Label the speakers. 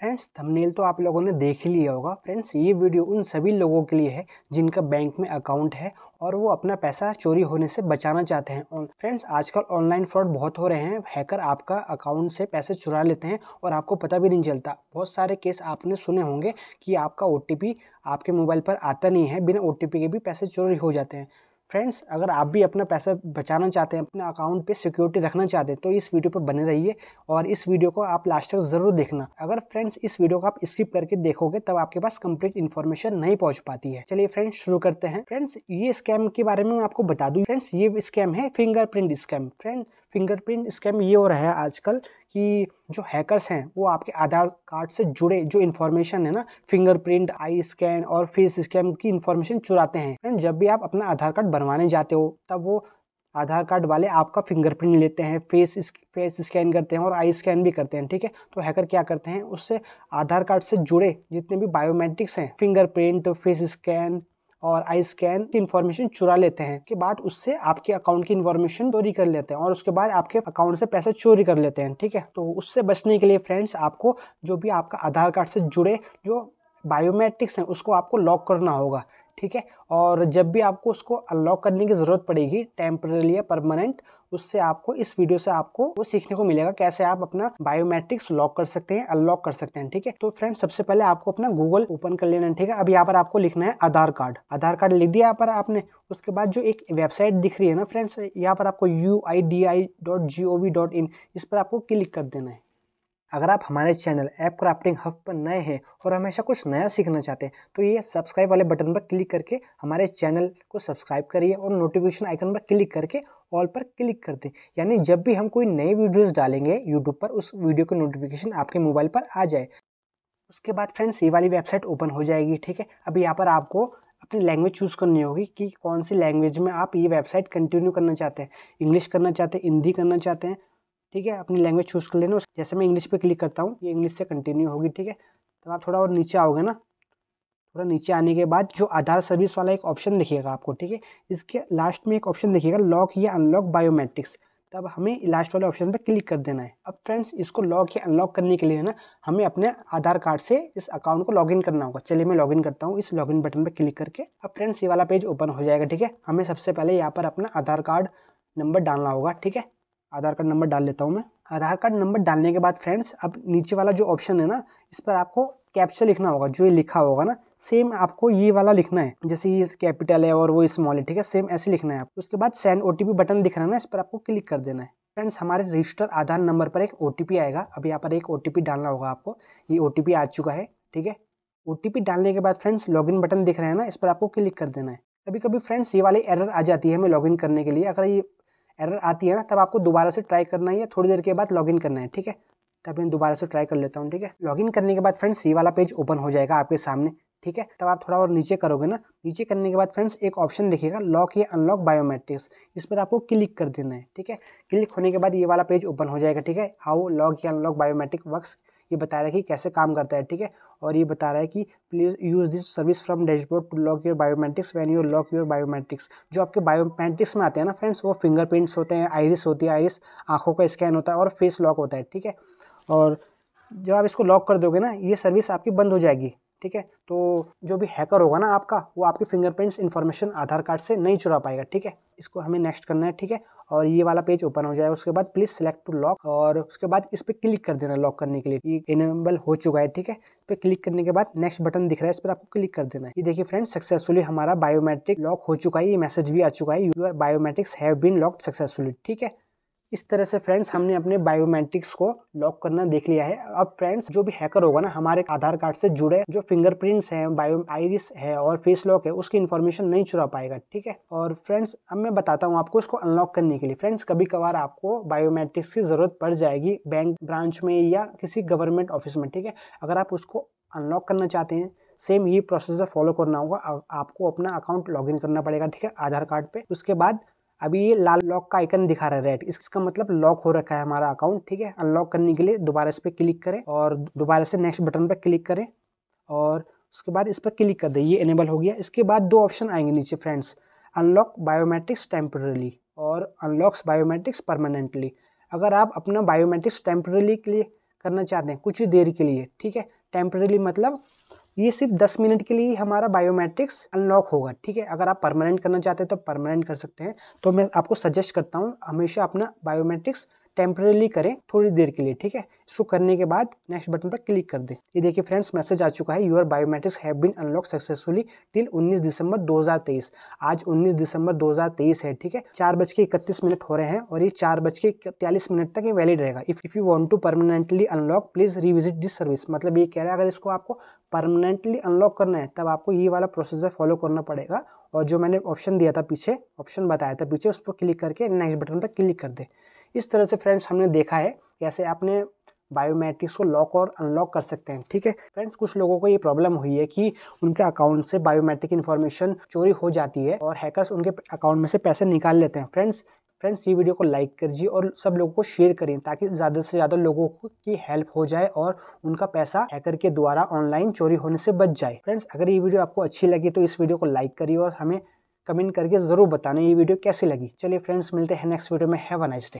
Speaker 1: friends thumbnail तो आप लोगों ने देख ही लिया होगा फ्रेंड्स ये वीडियो उन सभी लोगों के लिए है जिनका बैंक में अकाउंट है और वो अपना पैसा चोरी होने से बचाना चाहते हैं फ्रेंड्स आजकल ऑनलाइन फ्रॉड बहुत हो रहे हैं हैकर आपका अकाउंट से पैसे चुरा लेते हैं और आपको पता भी नहीं चलता बहुत सारे केस आपने सुने होंगे कि आपका ओ आपके मोबाइल पर आता नहीं है बिना ओ के भी पैसे चोरी हो जाते हैं फ्रेंड्स अगर आप भी अपना पैसा बचाना चाहते हैं अपने अकाउंट पे सिक्योरिटी रखना चाहते हैं तो इस वीडियो पर बने रहिए और इस वीडियो को आप लास्ट तक ज़रूर देखना अगर फ्रेंड्स इस वीडियो को आप स्किप करके देखोगे तब आपके पास कंप्लीट इन्फॉर्मेशन नहीं पहुंच पाती है चलिए फ्रेंड्स शुरू करते हैं फ्रेंड्स ये स्कैम के बारे में मैं आपको बता दूँ फ्रेंड्स ये स्कैम है fingerprint scam friend fingerprint scam ये हो रहा है आजकल कि जो हैकर्स हैं वो आपके आधार कार्ड से जुड़े जो इन्फॉर्मेशन है ना फिंगरप्रिंट आई स्कैन और फेस स्कैम की इन्फॉर्मेशन चुराते हैं फ्रेंड जब भी आप अपना आधार कार्ड बनवाने जाते हो तब वो आधार कार्ड वाले आपका फिंगरप्रिंट लेते हैं फेस फेस स्कैन करते हैं और आई स्कैन भी करते हैं ठीक है तो हैकर क्या करते हैं उससे आधार कार्ड से जुड़े जितने भी बायोमेट्रिक्स हैं फिंगरप्रिंट फेस स्कैन और आई स्कैन की इन्फॉर्मेशन चुरा लेते हैं के बाद उससे आपके अकाउंट की इन्फॉर्मेशन चोरी कर लेते हैं और उसके बाद आपके अकाउंट से पैसे चोरी कर लेते हैं ठीक है तो उससे बचने के लिए फ्रेंड्स आपको जो भी आपका आधार कार्ड से जुड़े जो बायोमेट्रिक्स हैं उसको आपको लॉक करना होगा ठीक है और जब भी आपको उसको अनलॉक करने की ज़रूरत पड़ेगी टेम्परली या परमानेंट उससे आपको इस वीडियो से आपको वो सीखने को मिलेगा कैसे आप अपना बायोमेट्रिक्स लॉक कर सकते हैं अनलॉक कर सकते हैं ठीक है तो फ्रेंड सबसे पहले आपको अपना गूगल ओपन कर लेना है ठीक है अब यहाँ पर आपको लिखना है आधार कार्ड आधार कार्ड लिख दिया यहाँ पर आपने उसके बाद जो एक वेबसाइट दिख रही है ना फ्रेंड्स यहाँ पर आपको U I D I dot G O V dot in इस पर आपको क्लिक कर देना है अगर आप हमारे चैनल ऐप क्राफ्टिंग हब पर नए हैं और हमेशा कुछ नया सीखना चाहते हैं तो ये सब्सक्राइब वाले बटन पर क्लिक करके हमारे चैनल को सब्सक्राइब करिए और नोटिफिकेशन आइकन पर क्लिक करके ऑल पर क्लिक कर दें यानी जब भी हम कोई नई वीडियोस डालेंगे यूट्यूब पर उस वीडियो की नोटिफिकेशन आपके मोबाइल पर आ जाए उसके बाद फ्रेंड्स ये वाली वेबसाइट ओपन हो जाएगी ठीक है अब यहाँ पर आपको अपनी लैंग्वेज चूज़ करनी होगी कि कौन सी लैंग्वेज में आप ये वेबसाइट कंटिन्यू करना चाहते हैं इंग्लिश करना चाहते हैं हिंदी करना चाहते हैं ठीक है अपनी लैंग्वेज चूज कर लेना जैसे मैं इंग्लिश पे क्लिक करता हूँ ये इंग्लिश से कंटिन्यू होगी ठीक है तो आप थोड़ा और नीचे आओगे ना थोड़ा नीचे आने के बाद जो आधार सर्विस वाला एक ऑप्शन दिखेगा आपको ठीक है इसके लास्ट में एक ऑप्शन दिखेगा लॉक या अनलॉक बायोमेट्रिक्स तब हमें लास्ट वाले ऑप्शन पर क्लिक कर देना है अब फ्रेंड्स इसको लॉक या अनलॉक करने के लिए ना हमें अपने आधार कार्ड से इस अकाउंट को लॉगिन करना होगा चलिए मैं लॉगिन करता हूँ इस लॉगिन बटन पर क्लिक करके अब फ्रेंड्स ये वाला पेज ओपन हो जाएगा ठीक है हमें सबसे पहले यहाँ पर अपना आधार कार्ड नंबर डालना होगा ठीक है आधार कार्ड नंबर डाल लेता हूँ मैं आधार कार्ड नंबर डालने के बाद फ्रेंड्स अब नीचे वाला जो ऑप्शन है ना इस पर आपको कैप्चा लिखना होगा जो ये लिखा होगा ना सेम आपको ये वाला लिखना है जैसे ये कैपिटल है और वो स्मॉल है ठीक है सेम ऐसे लिखना है आपको उसके बाद सेंड ओ बटन दिख रहा है ना इस पर आपको क्लिक कर देना है फ्रेंड्स हमारे रजिस्टर आधार नंबर पर एक ओ आएगा अब यहाँ पर एक ओ डालना होगा आपको ये ओ आ चुका है ठीक है ओ डालने के बाद फ्रेंड्स इन बटन दिख रहे हैं ना इस पर आपको क्लिक कर देना है कभी कभी फ्रेंड्स ये वाली एरर आ जाती है हमें लॉगिन करने के लिए अगर ये एरर आती है ना तब आपको दोबारा से ट्राई करना है या थोड़ी देर के बाद लॉगिन करना है ठीक है तब मैं दोबारा से ट्राई कर लेता हूँ ठीक है लॉगिन करने के बाद फ्रेंड्स ये वाला पेज ओपन हो जाएगा आपके सामने ठीक है तब आप थोड़ा और नीचे करोगे ना नीचे करने के बाद फ्रेंड्स एक ऑप्शन देखिएगा लॉक या अनलॉक बायोमेट्रिक्स इस पर आपको क्लिक कर देना है ठीक है क्लिक होने के बाद ये वाला पेज ओपन हो जाएगा ठीक है हाउ लॉक या अनलॉक बायोमेट्रिक वर्क ये बता रहा है कि कैसे काम करता है ठीक है और ये बता रहा है कि please use this service from dashboard to lock your biometrics when you lock your biometrics जो आपके बायोमेट्रिक्स में आते हैं ना फ्रेंड्स वो फिंगरप्रिंट्स होते हैं आइरिस होती है आइरिस आंखों का स्कैन होता है और फेस लॉक होता है ठीक है और जब आप इसको लॉक कर दोगे ना ये सर्विस आपकी बंद हो जाएगी ठीक है तो जो भी हैकर होगा ना आपका वो आपकी फिंगरप्रिंट्स इन्फॉर्मेशन आधार कार्ड से नहीं चुरा पाएगा ठीक है इसको हमें नेक्स्ट करना है ठीक है और ये वाला पेज ओपन हो जाएगा उसके बाद प्लीज सेलेक्ट टू लॉक और उसके बाद इस पर क्लिक कर देना लॉक करने के लिए ये इनेबल हो चुका है ठीक है इस पर क्लिक करने के बाद नेक्स्ट बटन दिख रहा है इस पर आपको क्लिक कर देना है ये देखिए फ्रेंड सक्सेसफुली हमारा बायोमेट्रिक लॉक हो चुका है ये मैसेज भी आ चुका है your biometrics have been locked successfully ठीक है इस तरह से फ्रेंड्स हमने अपने बायोमेट्रिक्स को लॉक करना देख लिया है अब फ्रेंड्स जो भी हैकर होगा ना हमारे आधार कार्ड से जुड़े जो फिंगरप्रिंट्स हैं बायो आईरिस है और फेस लॉक है उसकी इन्फॉर्मेशन नहीं चुरा पाएगा ठीक है और फ्रेंड्स अब मैं बताता हूँ आपको इसको अनलॉक करने के लिए फ्रेंड्स कभी कभार आपको बायोमेट्रिक्स की ज़रूरत पड़ जाएगी बैंक ब्रांच में या किसी गवर्नमेंट ऑफिस में ठीक है अगर आप उसको अनलॉक करना चाहते हैं सेम ये प्रोसेसर फॉलो करना होगा आपको अपना अकाउंट लॉगिन करना पड़ेगा ठीक है आधार कार्ड पे उसके बाद अभी ये लाल लॉक का आइकन दिखा रहा है रेड इसका मतलब लॉक हो रखा है हमारा अकाउंट ठीक है अनलॉक करने के लिए दोबारा इस पर क्लिक करें और दोबारा से नेक्स्ट बटन पर क्लिक करें और उसके बाद इस पर क्लिक कर दें ये इनेबल हो गया इसके बाद दो ऑप्शन आएंगे नीचे फ्रेंड्स अनलॉक बायोमेट्रिक्स टेम्प्रेरली और अनलॉक्स बायोमेट्रिक्स परमानेंटली अगर आप अपना बायोमेट्रिक्स टेम्प्रेरली के लिए करना चाहते हैं कुछ ही देर के लिए ठीक है टेम्प्रेरली मतलब ये सिर्फ 10 मिनट के लिए ही हमारा बायोमेट्रिक्स अनलॉक होगा ठीक है अगर आप परमानेंट करना चाहते हैं तो परमानेंट कर सकते हैं तो मैं आपको सजेस्ट करता हूँ हमेशा अपना बायोमेट्रिक्स टेम्परेली करें थोड़ी देर के लिए ठीक है इसको करने के बाद नेक्स्ट बटन पर क्लिक कर दें ये देखिए फ्रेंड्स मैसेज आ चुका है your biometrics have been unlock successfully till 19 December 2023 आज 19 दिसंबर 2023 है ठीक है चार बज के इकतीस मिनट हो रहे हैं और ये चार बज के इकतालीस मिनट तक ये वैलिड रहेगा if if you want to permanently unlock please revisit this service मतलब ये कह रहा है अगर इसको आपको परमानेंटली अनलॉक करना है तब आपको ये वाला प्रोसेसर फॉलो करना पड़ेगा और जो मैंने ऑप्शन दिया था पीछे ऑप्शन बताया था पीछे उस पर क्लिक करके नेक्स्ट बटन पर क्लिक कर दे इस तरह से फ्रेंड्स हमने देखा है कैसे आपने बायोमेट्रिक्स को लॉक और अनलॉक कर सकते हैं ठीक है फ्रेंड्स कुछ लोगों को ये प्रॉब्लम हुई है कि उनके अकाउंट से बायोमेट्रिक इन्फॉर्मेशन चोरी हो जाती है और हैकर्स उनके अकाउंट में से पैसे निकाल लेते हैं फ्रेंड्स फ्रेंड्स ये वीडियो को लाइक दीजिए और सब लोगों को शेयर करें ताकि ज़्यादा से ज़्यादा लोगों की हेल्प हो जाए और उनका पैसा हैकर के द्वारा ऑनलाइन चोरी होने से बच जाए फ्रेंड्स अगर ये वीडियो आपको अच्छी लगी तो इस वीडियो को लाइक करिए और हमें कमेंट करके ज़रूर बताना ये वीडियो कैसी लगी चलिए फ्रेंड्स मिलते हैं नेक्स्ट वीडियो में हैव अ नाइस डे